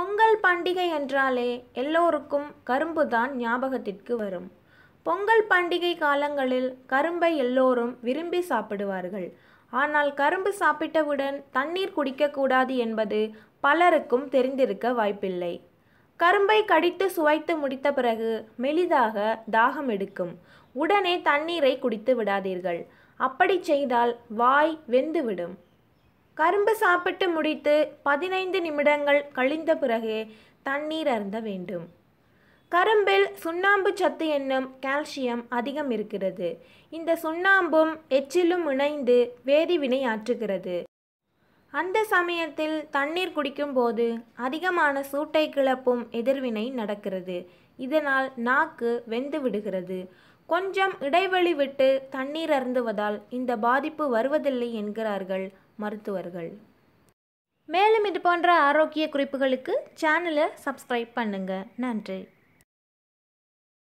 பொங்கல் பண்டிகை என்றாலே எல்லோருக்கும் கரும்பு தான் ஞாபகத்திற்கு வரும் பொங்கல் பண்டிகை காலங்களில் கரும்பை எல்லோரும் விரும்பி சாப்பிடுவார்கள் ஆனால் கரும்பு சாப்பிட்டவுடன் தண்ணீர் குடிக்கக்கூடாது என்பது பலருக்கும் தெரிந்திருக்க வாய்ப்பில்லை கரும்பை கடித்து சுவைத்து முடித்த பிறகு மெலிதாக தாகம் எடுக்கும் உடனே தண்ணீரை குடித்து விடாதீர்கள் அப்படி செய்தால் வாய் வெந்துவிடும் கரும்பு சாப்பிட்டு முடித்து பதினைந்து நிமிடங்கள் கழிந்த பிறகு தண்ணீர் அருந்த வேண்டும் கரும்பில் சுண்ணாம்பு சத்து என்னும் கால்சியம் அதிகம் இருக்கிறது இந்த சுண்ணாம்பும் எச்சிலும் இணைந்து வேதிவினை ஆற்றுகிறது அந்த சமயத்தில் தண்ணீர் குடிக்கும்போது அதிகமான சூட்டை கிளப்பும் எதிர்வினை நடக்கிறது இதனால் நாக்கு வெந்து விடுகிறது கொஞ்சம் இடைவெளி விட்டு தண்ணீர் அருந்துவதால் இந்த பாதிப்பு வருவதில்லை என்கிறார்கள் மருத்துவர்கள் மேலும் இது போன்ற ஆரோக்கிய குறிப்புகளுக்கு சேனலை சப்ஸ்கிரைப் பண்ணுங்கள் நன்றி